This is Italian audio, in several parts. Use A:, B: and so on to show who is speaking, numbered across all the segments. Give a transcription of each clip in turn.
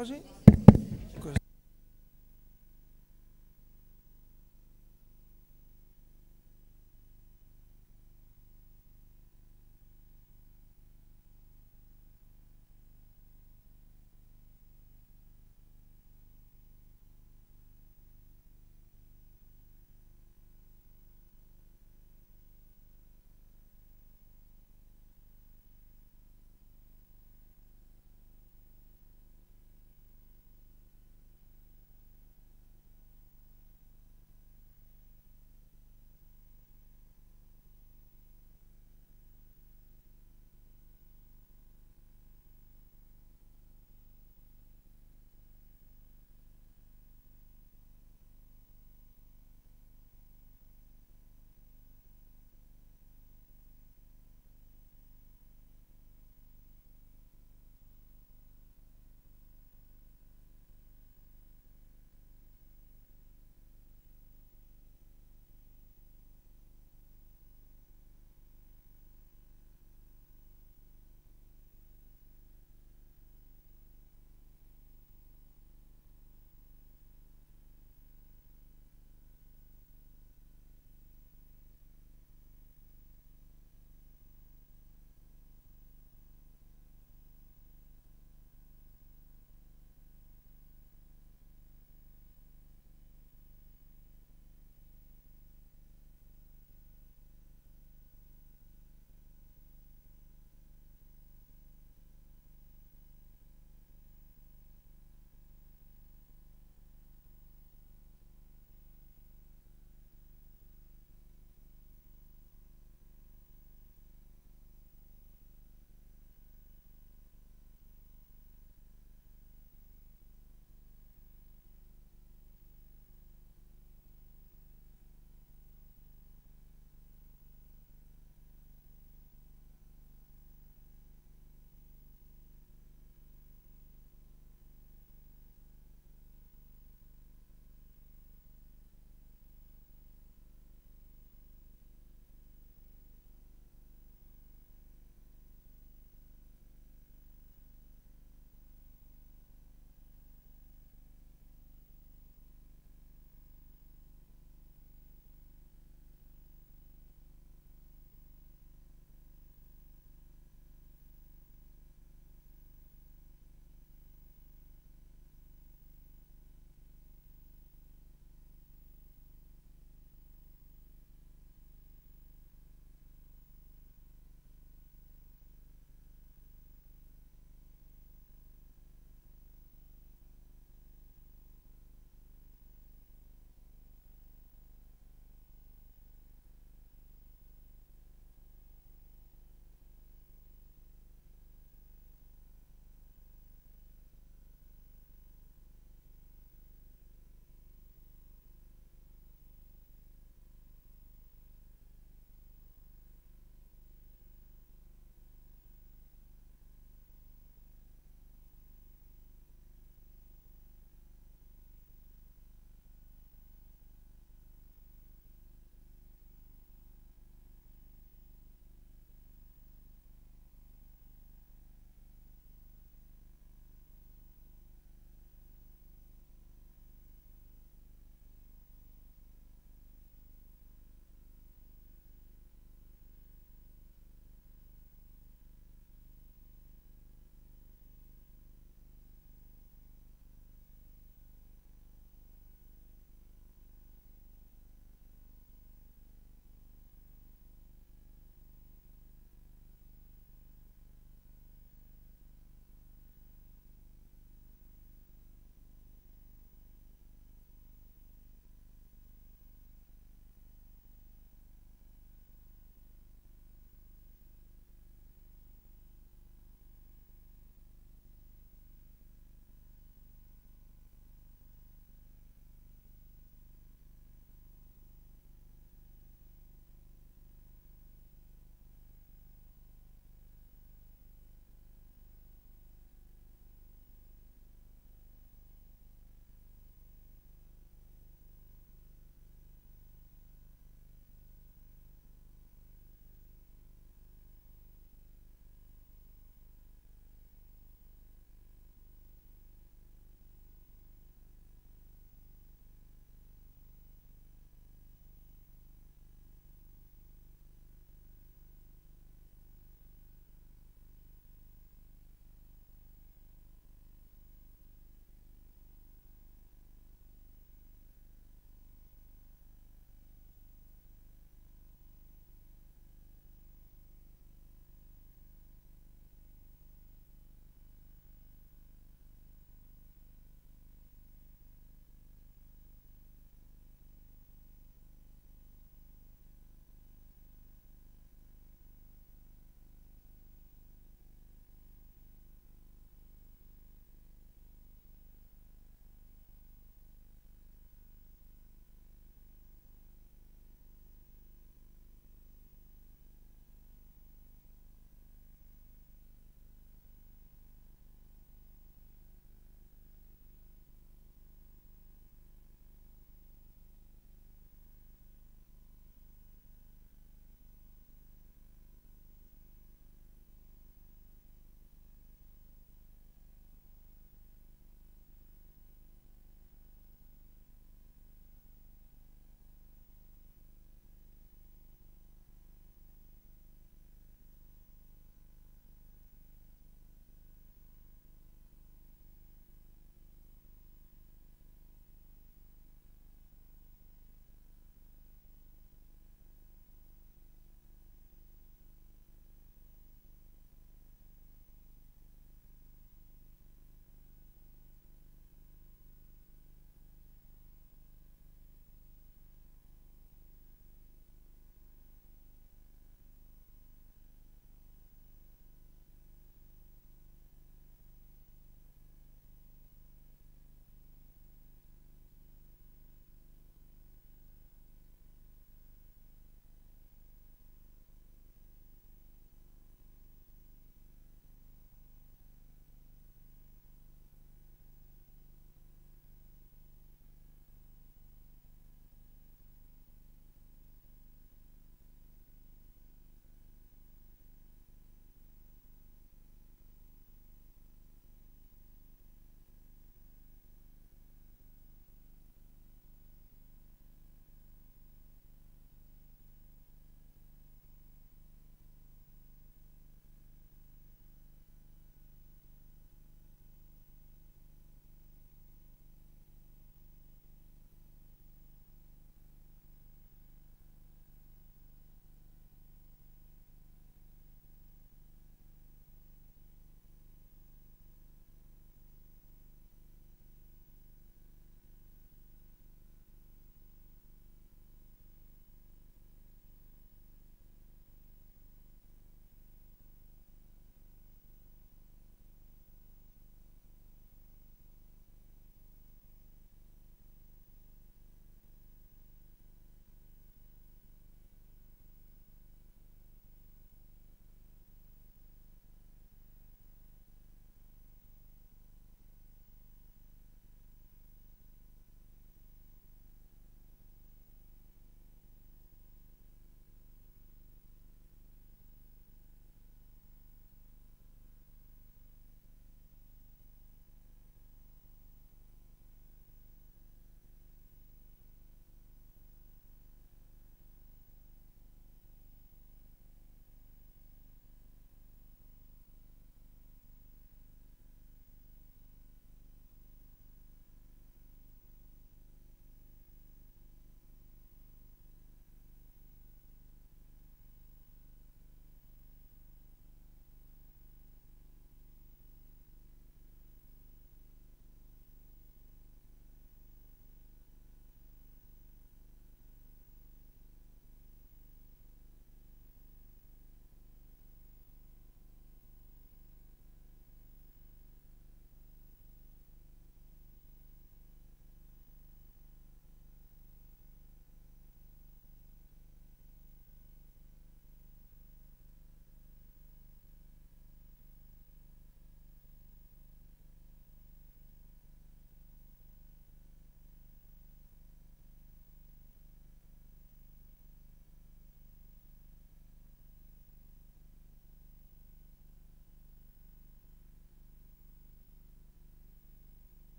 A: mensagem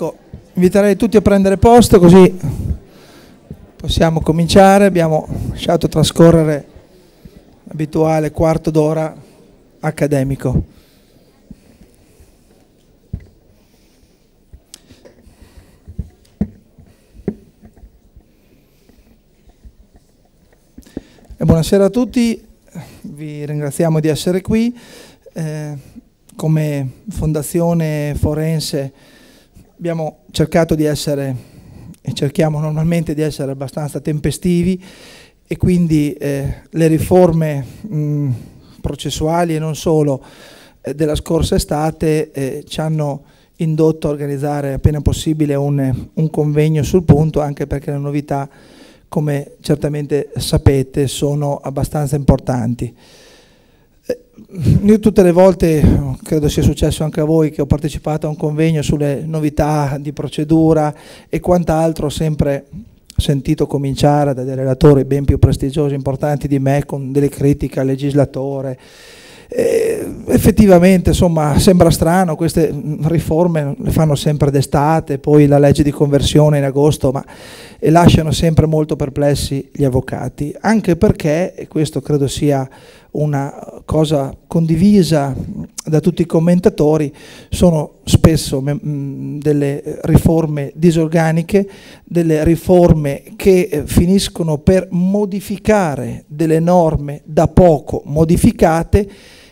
A: Ecco, inviterei tutti a prendere posto così possiamo cominciare. Abbiamo lasciato trascorrere l'abituale quarto d'ora accademico. E buonasera a tutti, vi ringraziamo di essere qui. Eh, come Fondazione Forense abbiamo cercato di essere, e cerchiamo normalmente di essere abbastanza tempestivi, e quindi eh, le riforme mh, mm, processuali e non solo eh, della scorsa estate eh, ci hanno indotto a organizzare appena possibile un, un, convegno sul punto, anche perché le novità, come certamente sapete, sono abbastanza importanti. Eh, io tutte le volte, credo sia successo anche a voi, che ho partecipato a un convegno sulle novità di procedura e quant'altro, ho sempre sentito cominciare da dei relatori ben più prestigiosi, e importanti di me, con delle critiche al legislatore. E effettivamente, insomma, sembra strano, queste riforme le fanno sempre d'estate, poi la legge di conversione in agosto, ma e lasciano sempre molto perplessi gli avvocati, anche perché, e questo credo sia una cosa condivisa da tutti i commentatori, sono spesso mm, mm, delle riforme disorganiche, delle riforme che eh, finiscono per modificare delle norme da poco modificate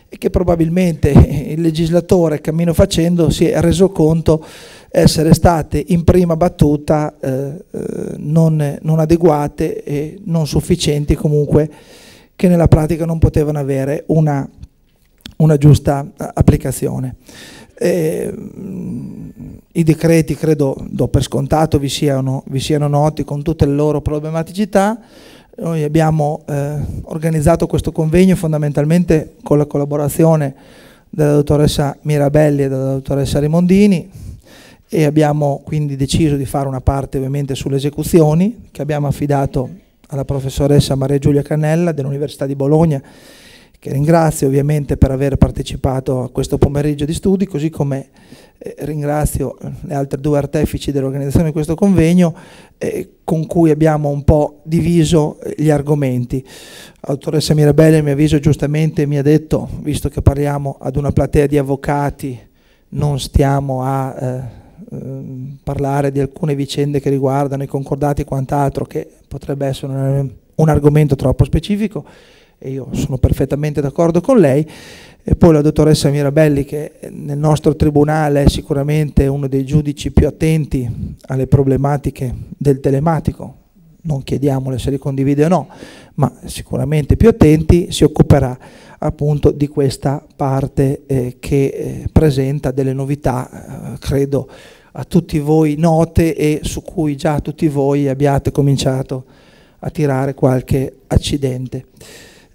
A: e che probabilmente il legislatore cammino facendo si è reso conto essere state in prima battuta eh, eh non, non adeguate e non sufficienti comunque che nella pratica non potevano avere una, una giusta eh, applicazione. Eh, I decreti credo do per scontato vi siano, vi siano, noti con tutte le loro problematicità. Noi abbiamo eh, organizzato questo convegno fondamentalmente con la collaborazione della dottoressa Mirabelli e della dottoressa Rimondini e abbiamo quindi deciso di fare una parte ovviamente sulle esecuzioni che abbiamo affidato alla professoressa Maria Giulia Cannella dell'Università di Bologna, che ringrazio ovviamente per aver partecipato a questo pomeriggio di studi, così come eh, ringrazio eh, le altre due artefici dell'organizzazione di questo convegno eh, con cui abbiamo un po' diviso eh, gli argomenti. L'autoressa Mirabelle mi mio avviso, giustamente mi ha detto, visto che parliamo ad una platea di avvocati, non stiamo a... Eh, Ehm, parlare di alcune vicende che riguardano i concordati e quant'altro, che potrebbe essere un, un, argomento troppo specifico, e io sono perfettamente d'accordo con lei, e poi la dottoressa Mirabelli che nel nostro tribunale è sicuramente uno dei giudici più attenti alle problematiche del telematico, non chiediamole se li condivide o no, ma sicuramente più attenti si occuperà appunto di questa parte eh, che eh, presenta delle novità, eh, credo a tutti voi note e su cui già tutti voi abbiate cominciato a tirare qualche accidente.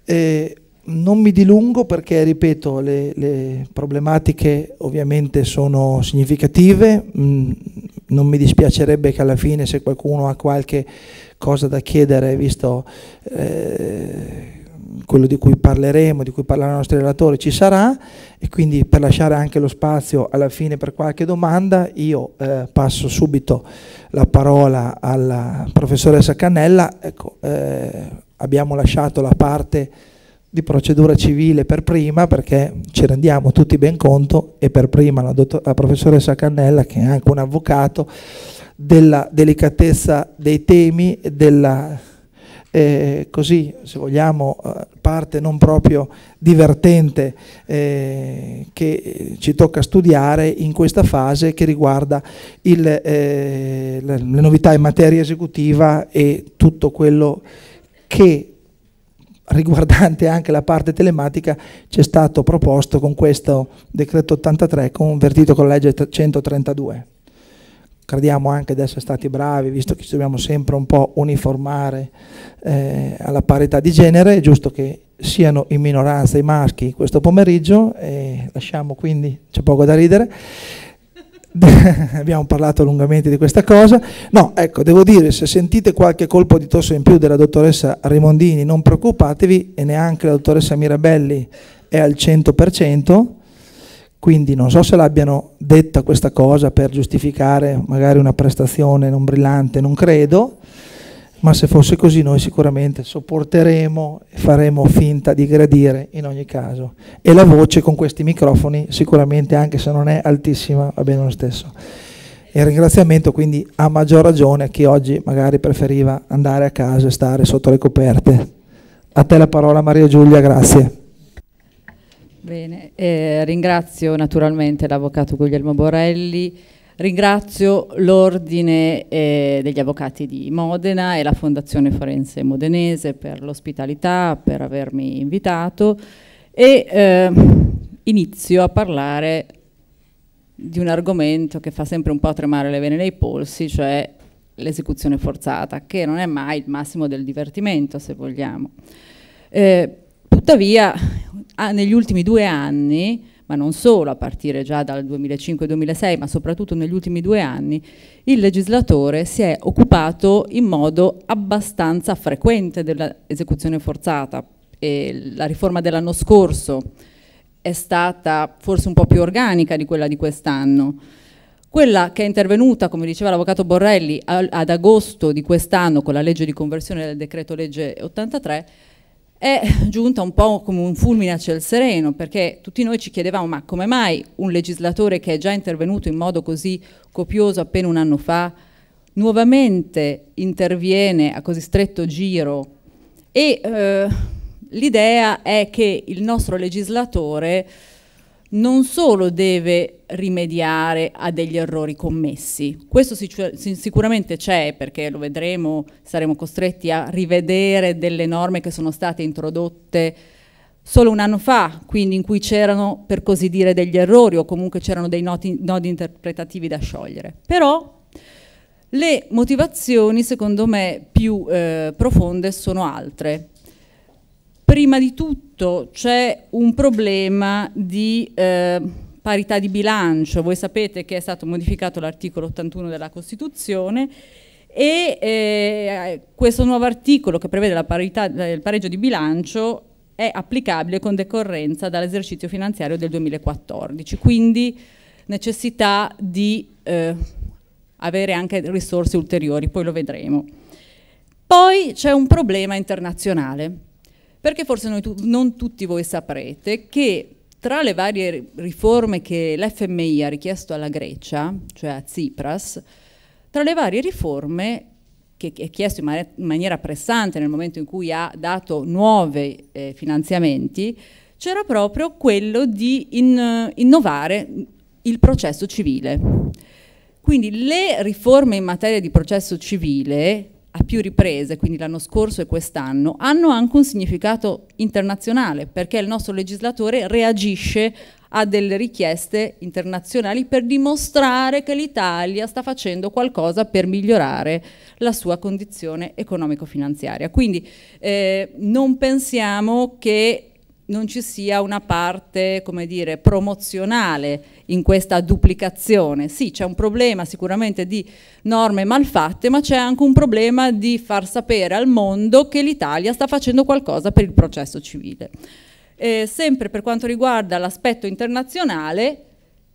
A: Eh, non mi dilungo perché, ripeto, le, le problematiche ovviamente sono significative, mm, non mi dispiacerebbe che alla fine se qualcuno ha qualche cosa da chiedere, visto eh, quello di cui parleremo, di cui parlano i nostri relatori, ci sarà e quindi per lasciare anche lo spazio alla fine per qualche domanda io eh, passo subito la parola alla professoressa Cannella. Ecco, eh, abbiamo lasciato la parte di procedura civile per prima perché ci rendiamo tutti ben conto e per prima la, la professoressa Cannella che è anche un avvocato della delicatezza dei temi e della eh, così, se vogliamo, eh, parte non proprio divertente eh, che ci tocca studiare in questa fase che riguarda il, eh, le novità in materia esecutiva e tutto quello che riguardante anche la parte telematica ci è stato proposto con questo decreto 83 convertito con la legge 132 crediamo anche di essere stati bravi, visto che ci dobbiamo sempre un po' uniformare eh, alla parità di genere, è giusto che siano in minoranza i maschi questo pomeriggio, e lasciamo quindi, c'è poco da ridere, abbiamo parlato lungamente di questa cosa, no, ecco, devo dire, se sentite qualche colpo di tosse in più della dottoressa Rimondini, non preoccupatevi, e neanche la dottoressa Mirabelli è al 100%, quindi non so se l'abbiano detta questa cosa per giustificare magari una prestazione non brillante, non credo, ma se fosse così noi sicuramente sopporteremo e faremo finta di gradire in ogni caso. E la voce con questi microfoni sicuramente, anche se non è altissima, va bene lo stesso. E ringraziamento quindi a maggior ragione a chi oggi magari preferiva andare a casa e stare sotto le coperte. A te la parola Maria Giulia, grazie.
B: Bene, eh, ringrazio naturalmente l'avvocato Guglielmo Borelli, ringrazio l'Ordine eh, degli Avvocati di Modena e la Fondazione Forense Modenese per l'ospitalità, per avermi invitato e eh, inizio a parlare di un argomento che fa sempre un po' tremare le vene nei polsi, cioè l'esecuzione forzata, che non è mai il massimo del divertimento, se vogliamo. Eh, tuttavia, ah, negli ultimi due anni, ma non solo a partire già dal 2005-2006, ma soprattutto negli ultimi due anni, il legislatore si è occupato in modo abbastanza frequente dell'esecuzione forzata. E la riforma dell'anno scorso è stata forse un po' più organica di quella di quest'anno. Quella che è intervenuta, come diceva l'avvocato Borrelli, ad agosto di quest'anno con la legge di conversione del decreto legge 83, è giunta un po' come un fulmine a ciel sereno, perché tutti noi ci chiedevamo ma come mai un legislatore che è già intervenuto in modo così copioso appena un anno fa, nuovamente interviene a così stretto giro e eh, l'idea è che il nostro legislatore non solo deve rimediare a degli errori commessi, questo cioè, sicuramente c'è perché lo vedremo, saremo costretti a rivedere delle norme che sono state introdotte solo un anno fa, quindi in cui c'erano per così dire degli errori o comunque c'erano dei noti, nodi interpretativi da sciogliere. Però le motivazioni secondo me più eh, profonde sono altre prima di tutto c'è un problema di eh, parità di bilancio. Voi sapete che è stato modificato l'articolo 81 della Costituzione e eh, questo nuovo articolo che prevede la parità, il pareggio di bilancio è applicabile con decorrenza dall'esercizio finanziario del 2014, quindi necessità di eh, avere anche risorse ulteriori, poi lo vedremo. Poi c'è un problema internazionale perché forse tu, non tutti voi saprete che tra le varie riforme che l'FMI ha richiesto alla Grecia, cioè a Tsipras, tra le varie riforme che è chiesto in, man in maniera pressante nel momento in cui ha dato nuovi eh, finanziamenti, c'era proprio quello di in innovare il processo civile. Quindi le riforme in materia di processo civile a più riprese, quindi l'anno scorso e quest'anno, hanno anche un significato internazionale, perché il nostro legislatore reagisce a delle richieste internazionali per dimostrare che l'Italia sta facendo qualcosa per migliorare la sua condizione economico-finanziaria. Quindi eh, non pensiamo che non ci sia una parte, come dire, promozionale in questa duplicazione. Sì, c'è un problema sicuramente di norme malfatte, ma c'è anche un problema di far sapere al mondo che l'Italia sta facendo qualcosa per il processo civile. Eh, sempre per quanto riguarda l'aspetto internazionale,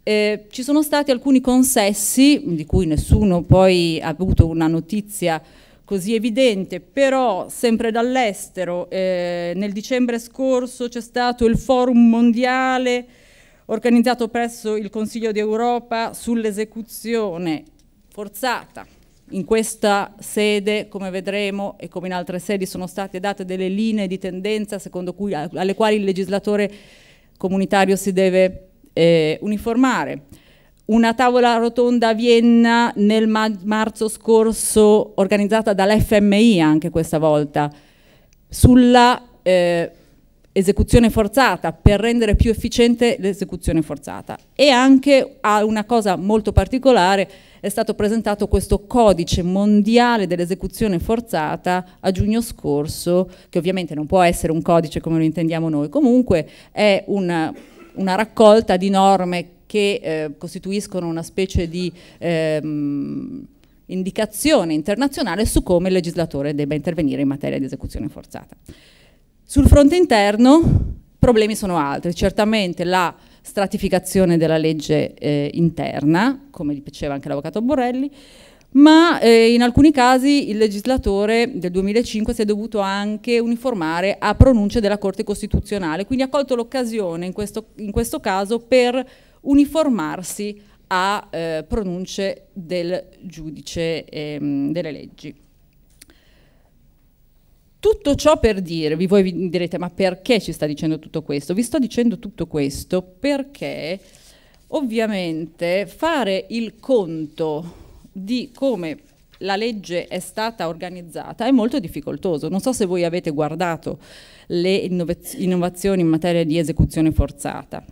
B: eh, ci sono stati alcuni consessi, di cui nessuno poi ha avuto una notizia così evidente, però sempre dall'estero. Eh, nel dicembre scorso c'è stato il forum mondiale organizzato presso il Consiglio d'Europa sull'esecuzione forzata. In questa sede, come vedremo e come in altre sedi, sono state date delle linee di tendenza secondo cui, alle quali il legislatore comunitario si deve eh, uniformare una tavola rotonda a Vienna nel ma marzo scorso organizzata dall'FMI anche questa volta sulla eh, esecuzione forzata per rendere più efficiente l'esecuzione forzata e anche a una cosa molto particolare è stato presentato questo codice mondiale dell'esecuzione forzata a giugno scorso che ovviamente non può essere un codice come lo intendiamo noi comunque è una, una raccolta di norme che eh, costituiscono una specie di ehm, indicazione internazionale su come il legislatore debba intervenire in materia di esecuzione forzata. Sul fronte interno problemi sono altri, certamente la stratificazione della legge eh, interna, come diceva anche l'avvocato Borrelli, ma eh, in alcuni casi il legislatore del 2005 si è dovuto anche uniformare a pronunce della Corte Costituzionale, quindi ha colto l'occasione in in questo caso per uniformarsi a eh, pronunce del giudice ehm, delle leggi. Tutto ciò per dirvi, voi vi direte ma perché ci sta dicendo tutto questo? Vi sto dicendo tutto questo perché ovviamente fare il conto di come la legge è stata organizzata è molto difficoltoso. Non so se voi avete guardato le innovazioni in materia di esecuzione forzata.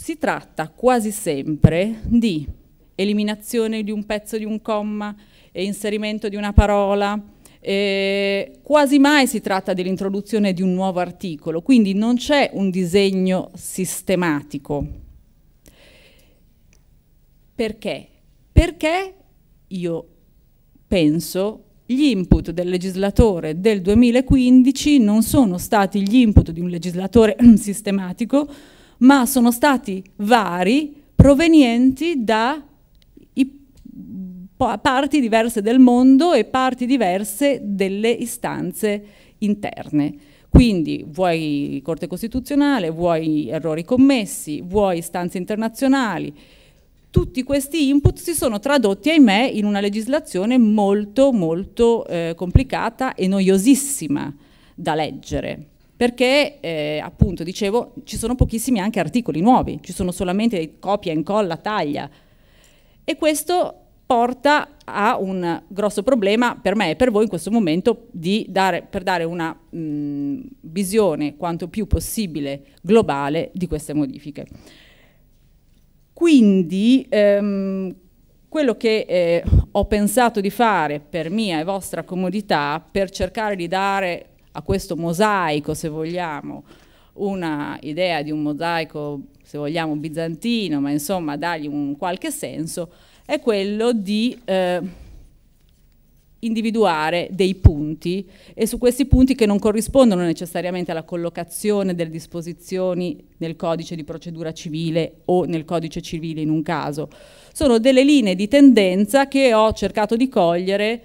B: Si tratta quasi sempre di eliminazione di un pezzo di un comma, inserimento di una parola, eh, quasi mai si tratta dell'introduzione di un nuovo articolo, quindi non c'è un disegno sistematico. Perché? Perché io penso gli input del legislatore del 2015 non sono stati gli input di un legislatore sistematico, ma sono stati vari provenienti da parti diverse del mondo e parti diverse delle istanze interne. Quindi vuoi Corte Costituzionale, vuoi errori commessi, vuoi istanze internazionali. Tutti questi input si sono tradotti, ahimè, in una legislazione molto, molto eh, complicata e noiosissima da leggere perché eh, appunto dicevo ci sono pochissimi anche articoli nuovi, ci sono solamente copia, incolla, taglia e questo porta a un grosso problema per me e per voi in questo momento dare, per dare una mh, mm, visione quanto più possibile globale di queste modifiche. Quindi ehm, quello che eh, ho pensato di fare per mia e vostra comodità per cercare di dare a questo mosaico, se vogliamo, una idea di un mosaico, se vogliamo, bizantino, ma insomma dargli un qualche senso, è quello di eh, individuare dei punti e su questi punti che non corrispondono necessariamente alla collocazione delle disposizioni nel codice di procedura civile o nel codice civile in un caso. Sono delle linee di tendenza che ho cercato di cogliere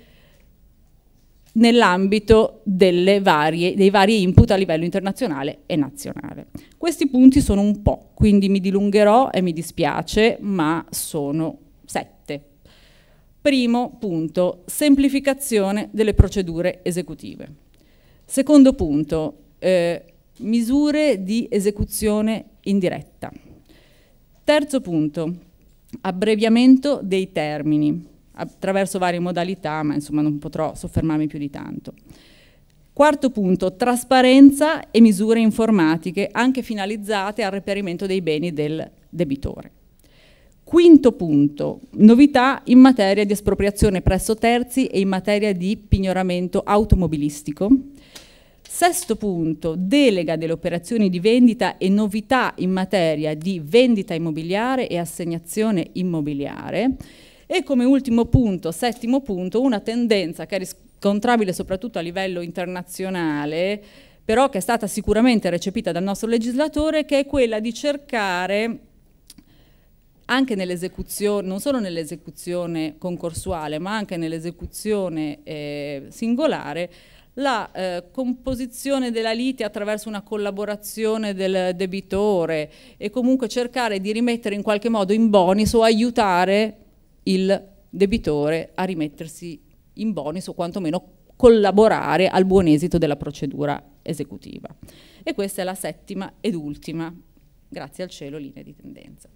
B: nell'ambito dei vari input a livello internazionale e nazionale. Questi punti sono un po', quindi mi dilungherò e mi dispiace, ma sono sette. Primo punto, semplificazione delle procedure esecutive. Secondo punto, eh, misure di esecuzione indiretta. Terzo punto, abbreviamento dei termini attraverso varie modalità, ma insomma non potrò soffermarmi più di tanto. Quarto punto, trasparenza e misure informatiche anche finalizzate al reperimento dei beni del debitore. Quinto punto, novità in materia di espropriazione presso terzi e in materia di pignoramento automobilistico. Sesto punto, delega delle operazioni di vendita e novità in materia di vendita immobiliare e assegnazione immobiliare. E come ultimo punto, settimo punto, una tendenza che è riscontrabile soprattutto a livello internazionale, però che è stata sicuramente recepita dal nostro legislatore, che è quella di cercare anche nell'esecuzione, non solo nell'esecuzione concorsuale, ma anche nell'esecuzione eh, singolare, la eh, composizione della lite attraverso una collaborazione del debitore e comunque cercare di rimettere in qualche modo in bonus o aiutare il debitore a rimettersi in bonus o quantomeno collaborare al buon esito della procedura esecutiva. E questa è la settima ed ultima, grazie al cielo, linea di tendenza.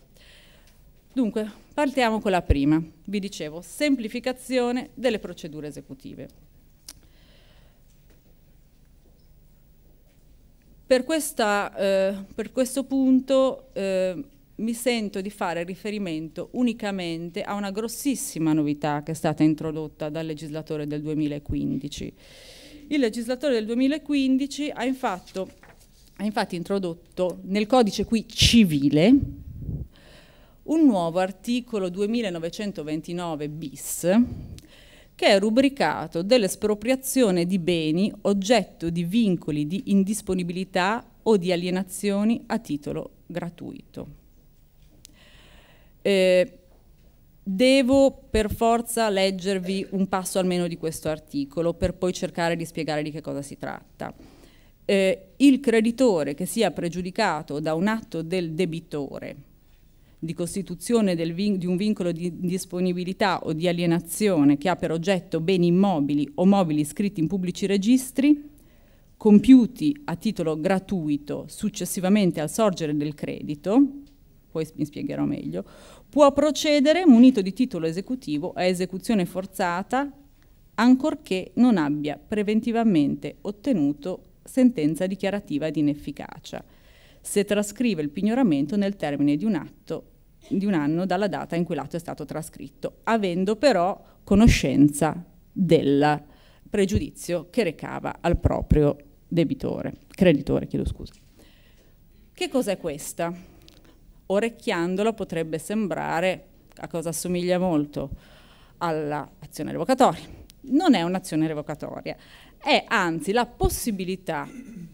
B: Dunque, partiamo con la prima, vi dicevo, semplificazione delle procedure esecutive. Per, questa, eh, per questo punto eh, mi sento di fare riferimento unicamente a una grossissima novità che è stata introdotta dal legislatore del 2015. Il legislatore del 2015 ha infatti, ha infatti introdotto nel codice qui civile un nuovo articolo 2929 bis che è rubricato dell'espropriazione di beni oggetto di vincoli di indisponibilità o di alienazioni a titolo gratuito eh, devo per forza leggervi un passo almeno di questo articolo per poi cercare di spiegare di che cosa si tratta. Eh, il creditore che sia pregiudicato da un atto del debitore di costituzione di un vincolo di disponibilità o di alienazione che ha per oggetto beni immobili o mobili iscritti in pubblici registri, compiuti a titolo gratuito successivamente al sorgere del credito, poi mi spiegherò meglio, può procedere munito di titolo esecutivo a esecuzione forzata ancorché non abbia preventivamente ottenuto sentenza dichiarativa di inefficacia, se trascrive il pignoramento nel termine di un, atto, di un anno dalla data in cui l'atto è stato trascritto, avendo però conoscenza del pregiudizio che recava al proprio debitore, creditore, chiedo scusa. Che cos'è questa? orecchiandola potrebbe sembrare, a cosa assomiglia molto, all'azione revocatoria. Non è un'azione revocatoria, è anzi la possibilità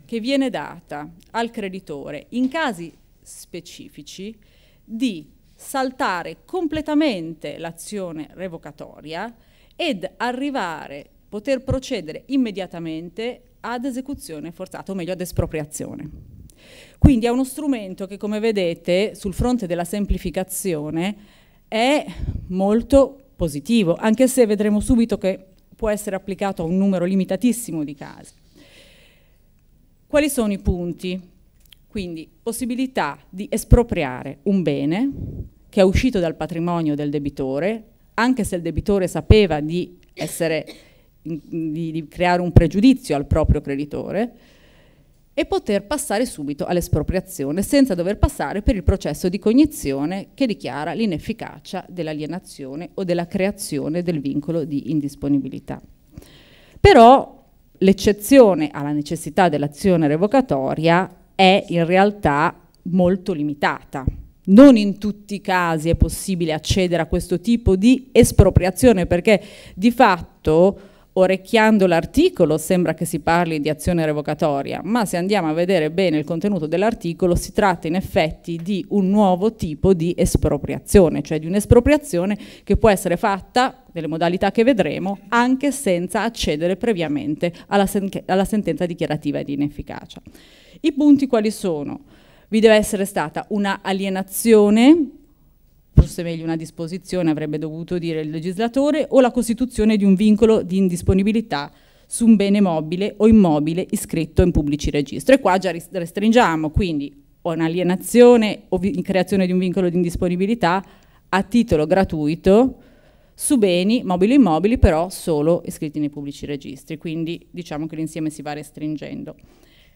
B: che viene data al creditore in casi specifici di saltare completamente l'azione revocatoria ed arrivare, poter procedere immediatamente ad esecuzione forzata, o meglio ad espropriazione. Quindi è uno strumento che come vedete sul fronte della semplificazione è molto positivo, anche se vedremo subito che può essere applicato a un numero limitatissimo di casi. Quali sono i punti? Quindi possibilità di espropriare un bene che è uscito dal patrimonio del debitore, anche se il debitore sapeva di, essere, di, di creare un pregiudizio al proprio creditore, e poter passare subito all'espropriazione senza dover passare per il processo di cognizione che dichiara l'inefficacia dell'alienazione o della creazione del vincolo di indisponibilità. Però l'eccezione alla necessità dell'azione revocatoria è in realtà molto limitata. Non in tutti i casi è possibile accedere a questo tipo di espropriazione perché di fatto orecchiando l'articolo sembra che si parli di azione revocatoria, ma se andiamo a vedere bene il contenuto dell'articolo si tratta in effetti di un nuovo tipo di espropriazione, cioè di un'espropriazione che può essere fatta, nelle modalità che vedremo, anche senza accedere previamente alla, sen alla sentenza dichiarativa di inefficacia. I punti quali sono? Vi deve essere stata una alienazione forse meglio una disposizione, avrebbe dovuto dire il legislatore, o la costituzione di un vincolo di indisponibilità su un bene mobile o immobile iscritto in pubblici registri. E qua già restringiamo, quindi o un'alienazione o in creazione di un vincolo di indisponibilità a titolo gratuito su beni mobili e immobili però solo iscritti nei pubblici registri, quindi diciamo che l'insieme si va restringendo.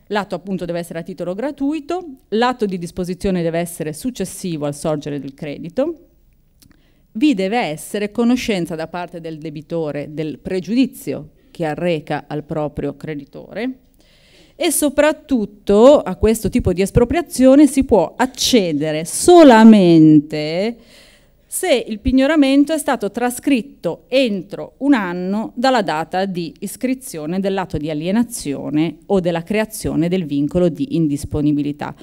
B: L'atto appunto deve essere a titolo gratuito, l'atto di disposizione deve essere successivo al sorgere del credito, vi deve essere conoscenza da parte del debitore del pregiudizio che arreca al proprio creditore e soprattutto a questo tipo di espropriazione si può accedere solamente se il pignoramento è stato trascritto entro un anno dalla data di iscrizione dell'atto di alienazione o della creazione del vincolo di indisponibilità.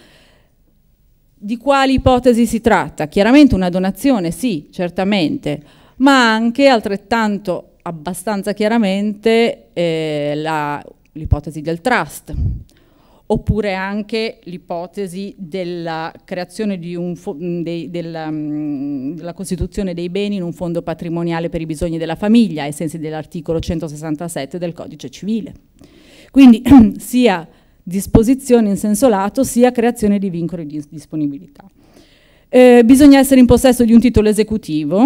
B: Di quali ipotesi si tratta? Chiaramente una donazione, sì, certamente, ma anche altrettanto abbastanza chiaramente eh, l'ipotesi del trust, oppure anche l'ipotesi della creazione dei, della, della costituzione dei beni in un fondo patrimoniale per i bisogni della famiglia ai sensi dell'articolo 167 del codice civile. Quindi sia disposizione in senso lato sia creazione di vincoli di disponibilità. Eh, bisogna essere in possesso di un titolo esecutivo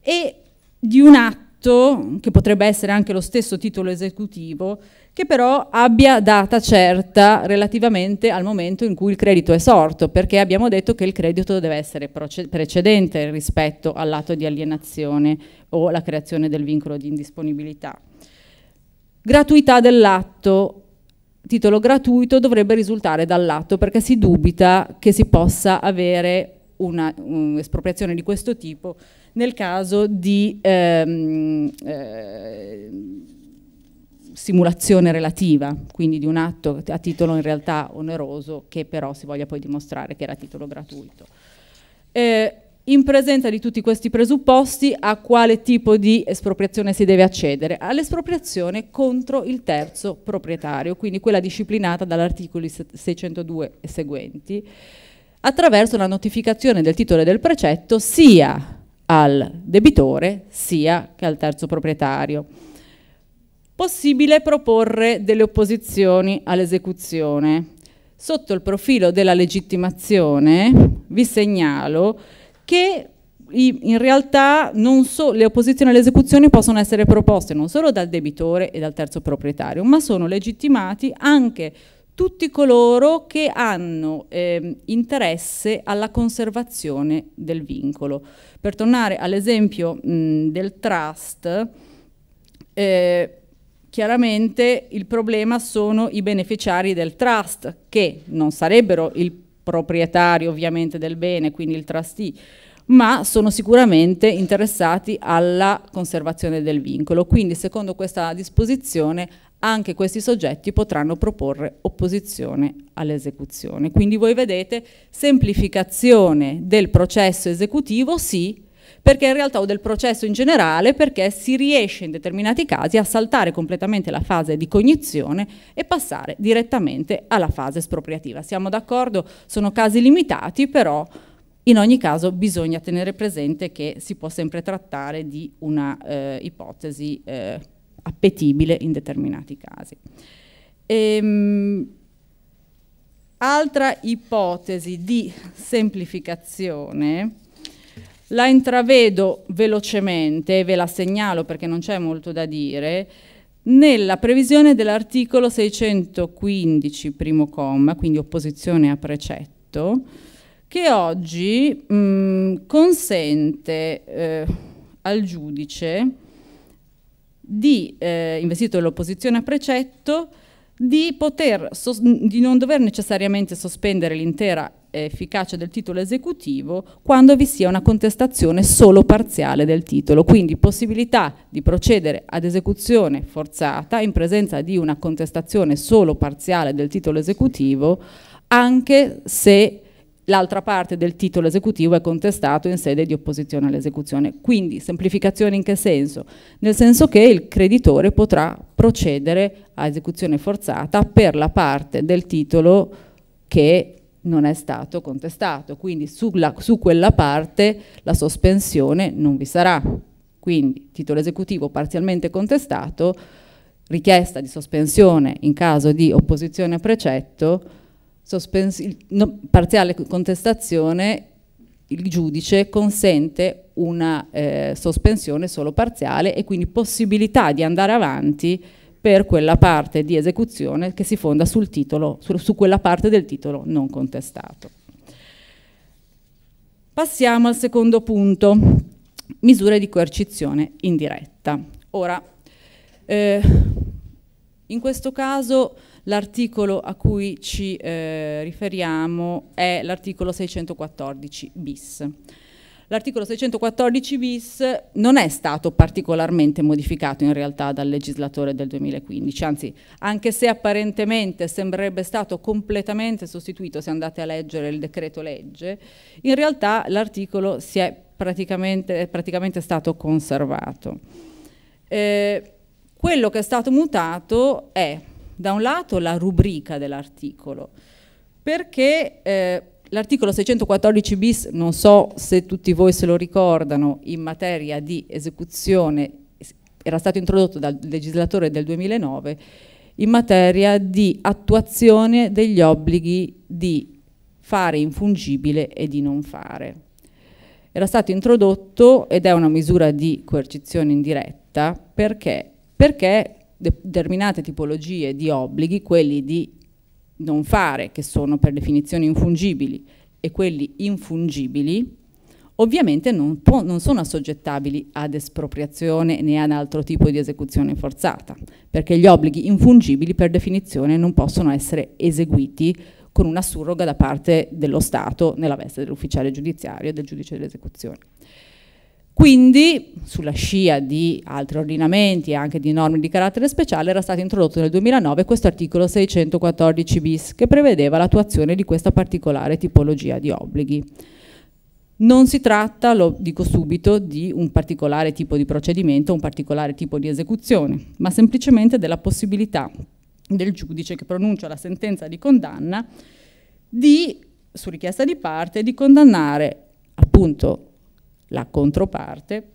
B: e di un atto atto, che potrebbe essere anche lo stesso titolo esecutivo, che però abbia data certa relativamente al momento in cui il credito è sorto, perché abbiamo detto che il credito deve essere precedente rispetto all'atto di alienazione o la creazione del vincolo di indisponibilità. Gratuità dell'atto titolo gratuito dovrebbe risultare dall'atto perché si dubita che si possa avere un'espropriazione di questo tipo nel caso di ehm, eh, simulazione relativa, quindi di un atto a titolo in realtà oneroso che però si voglia poi dimostrare che era a titolo gratuito. Eh, in presenza di tutti questi presupposti a quale tipo di espropriazione si deve accedere? All'espropriazione contro il terzo proprietario, quindi quella disciplinata dall'articolo 602 e seguenti, attraverso la notificazione del titolo e del precetto sia al debitore sia che al terzo proprietario. Possibile proporre delle opposizioni all'esecuzione. Sotto il profilo della legittimazione vi segnalo che in realtà so, le opposizioni all'esecuzione possono essere proposte non solo dal debitore e dal terzo proprietario, ma sono legittimati anche tutti coloro che hanno eh, interesse alla conservazione del vincolo. Per tornare all'esempio del trust, eh, chiaramente il problema sono i beneficiari del trust, che non sarebbero il proprietario ovviamente del bene, quindi il trustee, ma sono sicuramente interessati alla conservazione del vincolo. Quindi secondo questa disposizione anche questi soggetti potranno proporre opposizione all'esecuzione. Quindi voi vedete semplificazione del processo esecutivo sì, perché in realtà o del processo in generale, perché si riesce in determinati casi a saltare completamente la fase di cognizione e passare direttamente alla fase espropriativa. Siamo d'accordo, sono casi limitati, però in ogni caso bisogna tenere presente che si può sempre trattare di una eh, ipotesi eh, appetibile in determinati casi. Ehm, altra ipotesi di semplificazione la intravedo velocemente, ve la segnalo perché non c'è molto da dire, nella previsione dell'articolo 615, primo comma, quindi opposizione a precetto, che oggi mh, consente eh, al giudice di, eh, investito dall'opposizione a precetto, di, poter, di, non dover necessariamente sospendere l'intera efficacia del titolo esecutivo quando vi sia una contestazione solo parziale del titolo, quindi possibilità di procedere ad esecuzione forzata in presenza di una contestazione solo parziale del titolo esecutivo anche se l'altra parte del titolo esecutivo è contestato in sede di opposizione all'esecuzione. Quindi semplificazione in che senso? Nel senso che il creditore potrà procedere a esecuzione forzata per la parte del titolo che non è stato contestato, quindi sulla, su quella parte la sospensione non vi sarà. Quindi titolo esecutivo parzialmente contestato, richiesta di sospensione in caso di opposizione a precetto, no, parziale contestazione, il giudice consente una eh, sospensione solo parziale e quindi possibilità di andare avanti per quella parte di esecuzione che si fonda sul titolo, su, su quella parte del titolo non contestato. Passiamo al secondo punto, misure di coercizione indiretta. Ora, eh, in questo caso L'articolo a cui ci eh, riferiamo è l'articolo 614 bis. L'articolo 614 bis non è stato particolarmente modificato in realtà dal legislatore del 2015, anzi anche se apparentemente sembrerebbe stato completamente sostituito se andate a leggere il decreto legge, in realtà l'articolo è praticamente, è praticamente, stato conservato. Eh, quello che è stato mutato è da un lato la rubrica dell'articolo, perché eh, l'articolo 614 bis, non so se tutti voi se lo ricordano, in materia di esecuzione era stato introdotto dal legislatore del 2009 in materia di attuazione degli obblighi di fare infungibile e di non fare. Era stato introdotto ed è una misura di coercizione indiretta perché? Perché determinate tipologie di obblighi, quelli di non fare, che sono per definizione infungibili, e quelli infungibili, ovviamente non, può, non, sono assoggettabili ad espropriazione né ad altro tipo di esecuzione forzata, perché gli obblighi infungibili per definizione non possono essere eseguiti con una surroga da parte dello Stato nella veste dell'ufficiale giudiziario e del giudice dell'esecuzione. Quindi, sulla scia di altri ordinamenti e anche di norme di carattere speciale, era stato introdotto nel 2009 questo articolo 614 bis, che prevedeva l'attuazione di questa particolare tipologia di obblighi. Non si tratta, lo dico subito, di un particolare tipo di procedimento, un particolare tipo di esecuzione, ma semplicemente della possibilità del giudice che pronuncia la sentenza di condanna di, su richiesta di parte, di condannare appunto la controparte,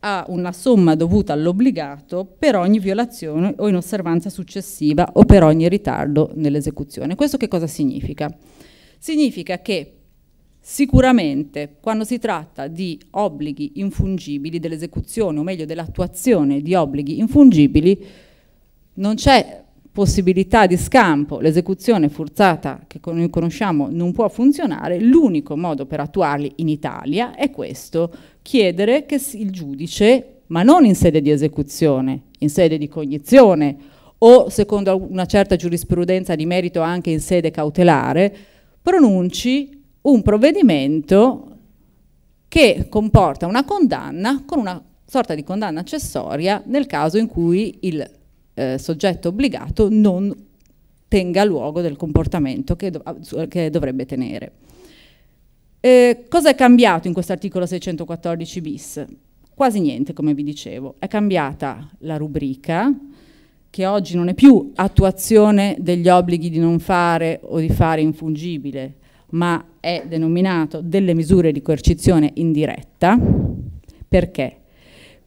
B: ha una somma dovuta all'obbligato per ogni violazione o inosservanza successiva o per ogni ritardo nell'esecuzione. Questo che cosa significa? Significa che Sicuramente quando si tratta di obblighi infungibili dell'esecuzione, o meglio dell'attuazione di obblighi infungibili, non c'è possibilità di scampo, l'esecuzione forzata che noi conosciamo non può funzionare, l'unico modo per attuarli in Italia è questo, chiedere che il giudice, ma non in sede di esecuzione, in sede di cognizione o secondo una certa giurisprudenza di merito anche in sede cautelare, pronunci un provvedimento che comporta una condanna con una sorta di condanna accessoria nel caso in cui il eh, soggetto obbligato non tenga luogo del comportamento che, dov che dovrebbe tenere. Eh, cosa è cambiato in questo articolo 614 bis? Quasi niente, come vi dicevo. È cambiata la rubrica, che oggi non è più attuazione degli obblighi di non fare o di fare infungibile, ma è denominato delle misure di coercizione indiretta. Perché?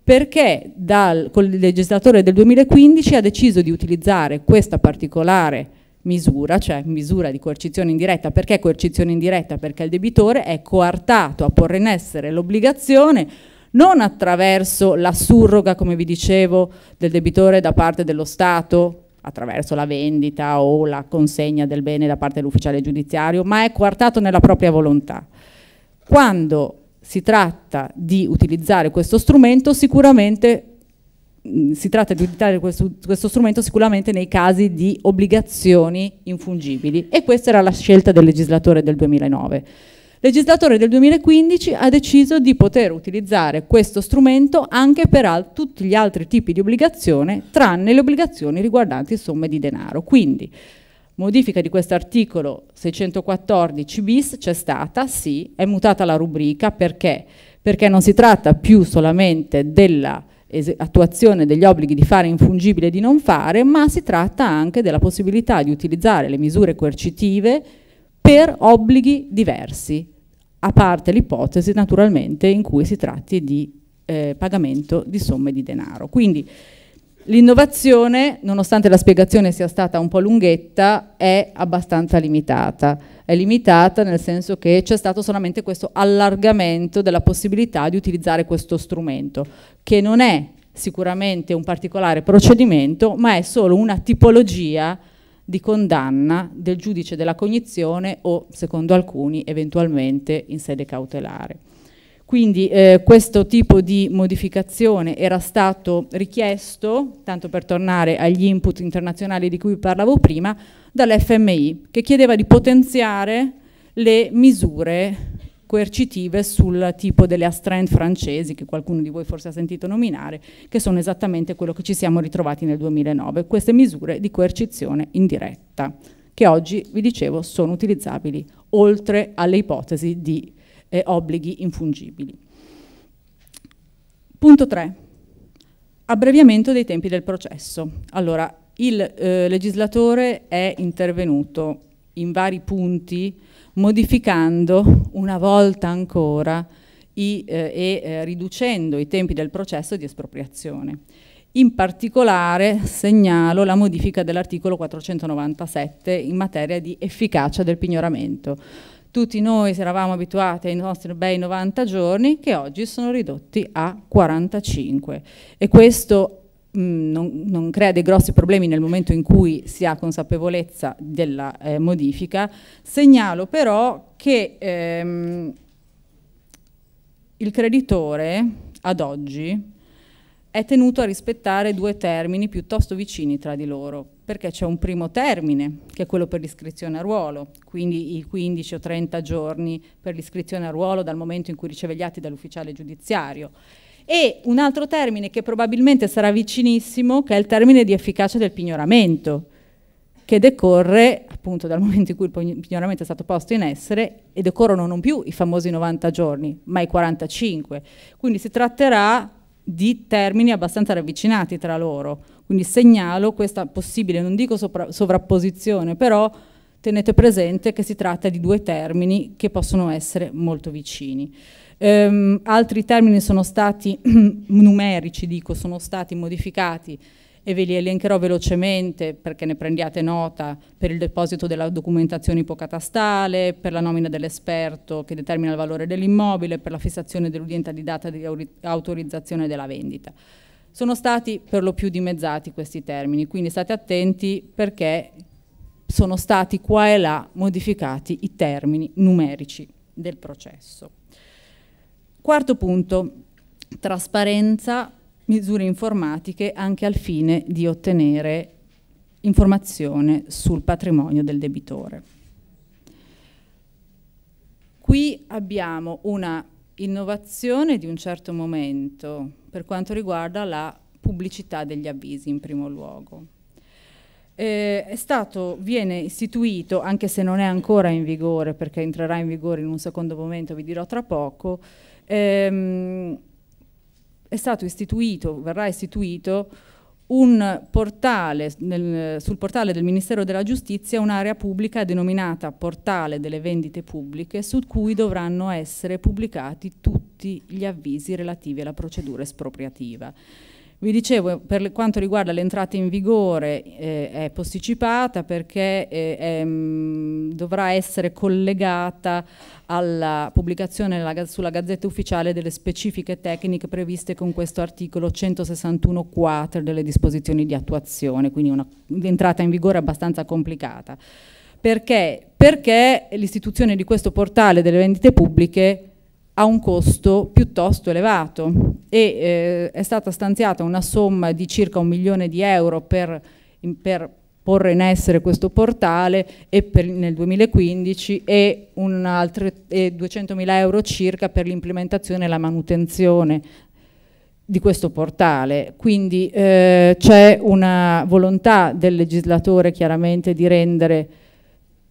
B: perché dal, col legislatore del 2015 ha deciso di utilizzare questa particolare misura, cioè misura di coercizione indiretta. Perché coercizione indiretta? Perché il debitore è coartato a porre in essere l'obbligazione non attraverso la surroga, come vi dicevo, del debitore da parte dello Stato, attraverso la vendita o la consegna del bene da parte dell'ufficiale giudiziario, ma è coartato nella propria volontà. Quando si tratta di utilizzare questo strumento sicuramente mm, si tratta di utilizzare questo, questo, strumento sicuramente nei casi di obbligazioni infungibili e questa era la scelta del legislatore del 2009. Il legislatore del 2015 ha deciso di poter utilizzare questo strumento anche per tutti gli altri tipi di obbligazione tranne le obbligazioni riguardanti somme di denaro. Quindi Modifica di questo articolo 614 bis c'è stata, sì, è mutata la rubrica perché? Perché non si tratta più solamente della attuazione degli obblighi di fare infungibile e di non fare, ma si tratta anche della possibilità di utilizzare le misure coercitive per obblighi diversi, a parte l'ipotesi naturalmente in cui si tratti di eh, pagamento di somme di denaro. Quindi L'innovazione, nonostante la spiegazione sia stata un po' lunghetta, è abbastanza limitata. È limitata nel senso che c'è stato solamente questo allargamento della possibilità di utilizzare questo strumento, che non è sicuramente un particolare procedimento, ma è solo una tipologia di condanna del giudice della cognizione o, secondo alcuni, eventualmente in sede cautelare. Quindi eh, questo tipo di modificazione era stato richiesto, tanto per tornare agli input internazionali di cui parlavo prima, dall'FMI, che chiedeva di potenziare le misure coercitive sul tipo delle astrand francesi, che qualcuno di voi forse ha sentito nominare, che sono esattamente quello che ci siamo ritrovati nel 2009, queste misure di coercizione indiretta, che oggi, vi dicevo, sono utilizzabili oltre alle ipotesi di e obblighi infungibili. Punto 3. Abbreviamento dei tempi del processo. Allora, il eh, legislatore è intervenuto in vari punti modificando una volta ancora i, eh, e eh, riducendo i tempi del processo di espropriazione. In particolare segnalo la modifica dell'articolo 497 in materia di efficacia del pignoramento. Tutti noi eravamo abituati ai nostri bei 90 giorni che oggi sono ridotti a 45 e questo mh, mm, non, non, crea dei grossi problemi nel momento in cui si ha consapevolezza della eh, modifica. Segnalo però che ehm, il creditore ad oggi è tenuto a rispettare due termini piuttosto vicini tra di loro, perché c'è un primo termine, che è quello per l'iscrizione a ruolo, quindi i 15 o 30 giorni per l'iscrizione a ruolo dal momento in cui riceve gli atti dall'ufficiale giudiziario, e un altro termine che probabilmente sarà vicinissimo, che è il termine di efficacia del pignoramento, che decorre appunto dal momento in cui il pignoramento è stato posto in essere e decorrono non più i famosi 90 giorni, ma i 45. Quindi si tratterà di termini abbastanza ravvicinati tra loro. Quindi segnalo questa possibile, non dico sovrapposizione, però tenete presente che si tratta di due termini che possono essere molto vicini. Ehm, altri termini sono stati numerici, dico, sono stati modificati e ve li elencherò velocemente perché ne prendiate nota per il deposito della documentazione ipocatastale, per la nomina dell'esperto che determina il valore dell'immobile, per la fissazione dell'udienza di data di autorizzazione della vendita. Sono stati per lo più dimezzati questi termini, quindi state attenti perché sono stati qua e là modificati i termini numerici del processo. Quarto punto, trasparenza misure informatiche anche al fine di ottenere informazione sul patrimonio del debitore. Qui abbiamo una innovazione di un certo momento per quanto riguarda la pubblicità degli avvisi in primo luogo. Eh, stato, viene istituito, anche se non è ancora in vigore, perché entrerà in vigore in un secondo momento, vi dirò tra poco, ehm, è stato istituito, verrà istituito un portale, nel, sul portale del Ministero della Giustizia un'area pubblica denominata Portale delle Vendite Pubbliche su cui dovranno essere pubblicati tutti gli avvisi relativi alla procedura espropriativa. Vi dicevo, per quanto riguarda l'entrata in vigore eh, è posticipata perché eh, è, ehm, dovrà essere collegata alla pubblicazione sulla Gazzetta Ufficiale delle specifiche tecniche previste con questo articolo 161 quater delle disposizioni di attuazione, quindi un'entrata in vigore abbastanza complicata. Perché? Perché l'istituzione di questo portale delle vendite pubbliche ha un costo piuttosto elevato e eh, è stata stanziata una somma di circa un milione di euro per, in, per porre in essere questo portale e per, nel 2015 e, e mila euro circa per l'implementazione e la manutenzione di questo portale. Quindi eh, c'è una volontà del legislatore chiaramente di rendere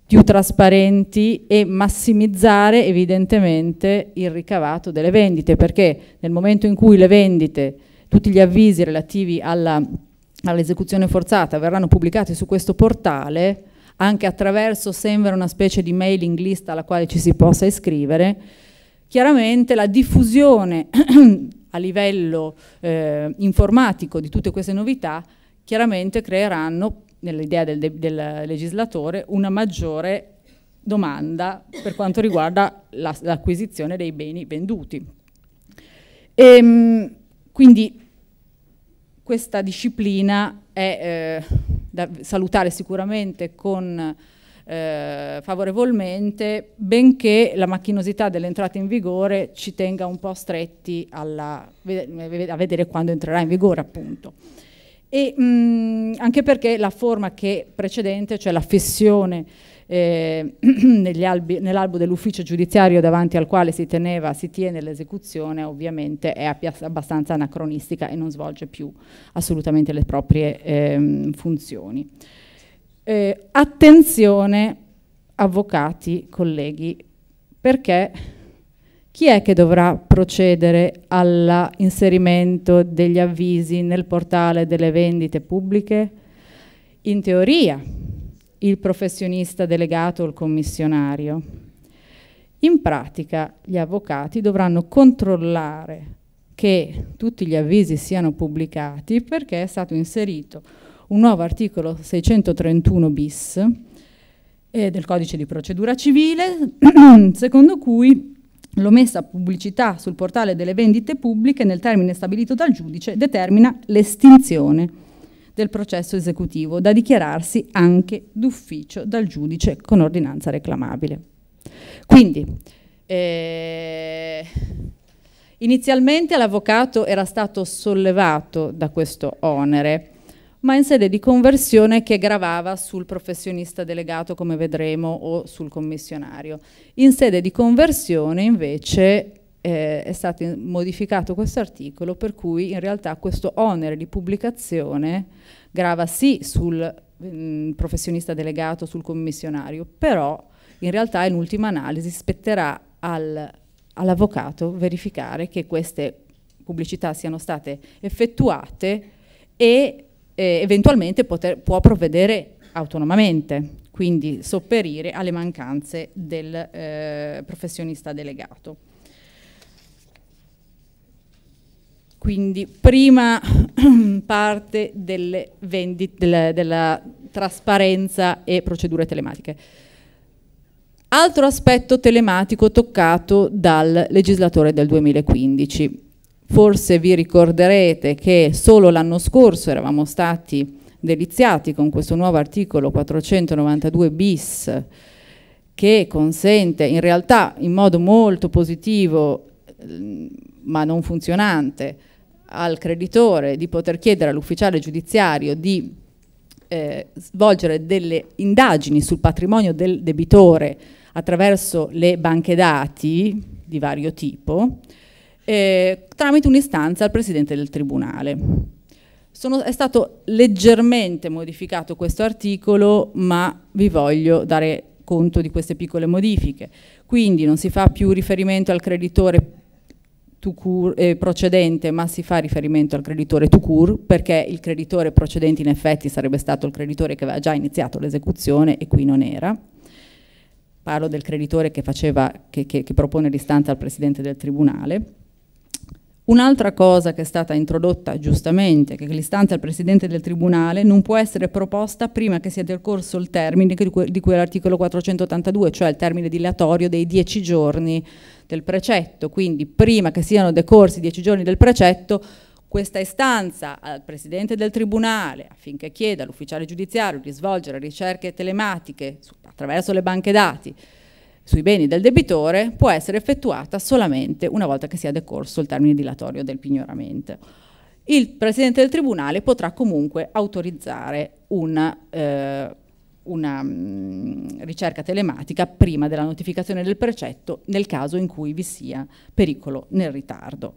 B: più trasparenti e massimizzare evidentemente il ricavato delle vendite, perché nel momento in cui le vendite, tutti gli avvisi relativi all'esecuzione all forzata verranno pubblicati su questo portale, anche attraverso sembra una specie di mailing list alla quale ci si possa iscrivere, chiaramente la diffusione a livello eh, informatico di tutte queste novità chiaramente creeranno nell'idea del, del, legislatore, una maggiore domanda per quanto riguarda l'acquisizione dei beni venduti. E, ehm, quindi questa disciplina è eh, da salutare sicuramente con, eh, favorevolmente, benché la macchinosità dell'entrata in vigore ci tenga un po' stretti alla, a vedere quando entrerà in vigore appunto. E, mh, mm, anche perché la forma che precedente, cioè la fessione eh, nell'albo dell'ufficio giudiziario davanti al quale si, teneva, si tiene l'esecuzione, ovviamente è abbastanza anacronistica e non svolge più assolutamente le proprie eh, funzioni. Eh, attenzione, avvocati, colleghi, perché chi è che dovrà procedere all'inserimento degli avvisi nel portale delle vendite pubbliche? In teoria il professionista delegato o il commissionario. In pratica gli avvocati dovranno controllare che tutti gli avvisi siano pubblicati perché è stato inserito un nuovo articolo 631 bis eh, del codice di procedura civile secondo cui l'omessa pubblicità sul portale delle vendite pubbliche nel termine stabilito dal giudice determina l'estinzione del processo esecutivo da dichiararsi anche d'ufficio dal giudice con ordinanza reclamabile. Quindi, eh, inizialmente l'avvocato era stato sollevato da questo onere, ma in sede di conversione che gravava sul professionista delegato, come vedremo, o sul commissionario. In sede di conversione, invece, eh, è stato modificato questo articolo, per cui in realtà questo onere di pubblicazione grava sì sul mh, mm, professionista delegato, sul commissionario, però in realtà in ultima analisi spetterà al, all'avvocato verificare che queste pubblicità siano state effettuate e eh, eventualmente poter, può provvedere autonomamente, quindi sopperire alle mancanze del eh, professionista delegato. Quindi prima parte delle vendite, della, della trasparenza e procedure telematiche. Altro aspetto telematico toccato dal legislatore del 2015. Forse vi ricorderete che solo l'anno scorso eravamo stati deliziati con questo nuovo articolo 492 bis che consente in realtà in modo molto positivo ma non funzionante al creditore di poter chiedere all'ufficiale giudiziario di eh, svolgere delle indagini sul patrimonio del debitore attraverso le banche dati di vario tipo eh, tramite un'istanza al Presidente del Tribunale. Sono, è stato leggermente modificato questo articolo, ma vi voglio dare conto di queste piccole modifiche. Quindi non si fa più riferimento al creditore cure, eh, procedente, ma si fa riferimento al creditore to cure, perché il creditore procedente in effetti sarebbe stato il creditore che aveva già iniziato l'esecuzione e qui non era. Parlo del creditore che, faceva, che, che, che propone l'istanza al Presidente del Tribunale. Un'altra cosa che è stata introdotta giustamente, che l'istanza al Presidente del Tribunale non può essere proposta prima che sia decorso il termine di cui è l'articolo 482, cioè il termine dilatorio dei dieci giorni del precetto. Quindi prima che siano decorsi i dieci giorni del precetto, questa istanza al Presidente del Tribunale affinché chieda all'ufficiale giudiziario di svolgere ricerche telematiche attraverso le banche dati sui beni del debitore può essere effettuata solamente una volta che sia decorso il termine dilatorio del pignoramento. Il Presidente del Tribunale potrà comunque autorizzare una, eh, una mh, mm, ricerca telematica prima della notificazione del precetto nel caso in cui vi sia pericolo nel ritardo.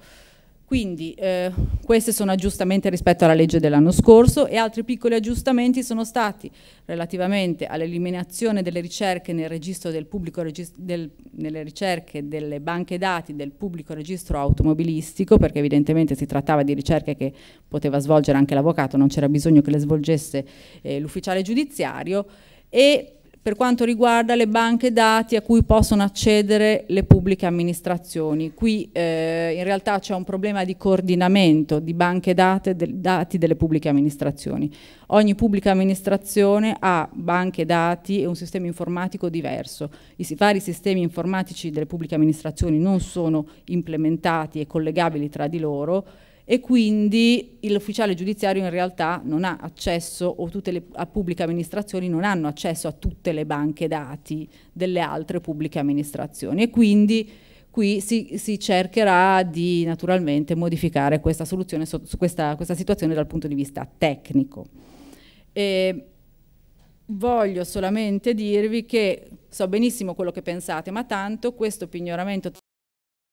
B: Quindi eh, questi sono aggiustamenti rispetto alla legge dell'anno scorso e altri piccoli aggiustamenti sono stati relativamente all'eliminazione delle ricerche nel registro del pubblico del, nelle ricerche delle banche dati del pubblico registro automobilistico, perché evidentemente si trattava di ricerche che poteva svolgere anche l'avvocato, non c'era bisogno che le svolgesse eh, l'ufficiale giudiziario e per quanto riguarda le banche dati a cui possono accedere le pubbliche amministrazioni. Qui eh, in realtà c'è un problema di coordinamento di banche date, de, dati delle pubbliche amministrazioni. Ogni pubblica amministrazione ha banche dati e un sistema informatico diverso. I vari sistemi informatici delle pubbliche amministrazioni non sono implementati e collegabili tra di loro e quindi l'ufficiale giudiziario in realtà non ha accesso o tutte le pubbliche amministrazioni non hanno accesso a tutte le banche dati delle altre pubbliche amministrazioni e quindi qui si, si cercherà di naturalmente modificare questa, so, questa, questa, situazione dal punto di vista tecnico. E voglio solamente dirvi che so benissimo quello che pensate, ma tanto questo pignoramento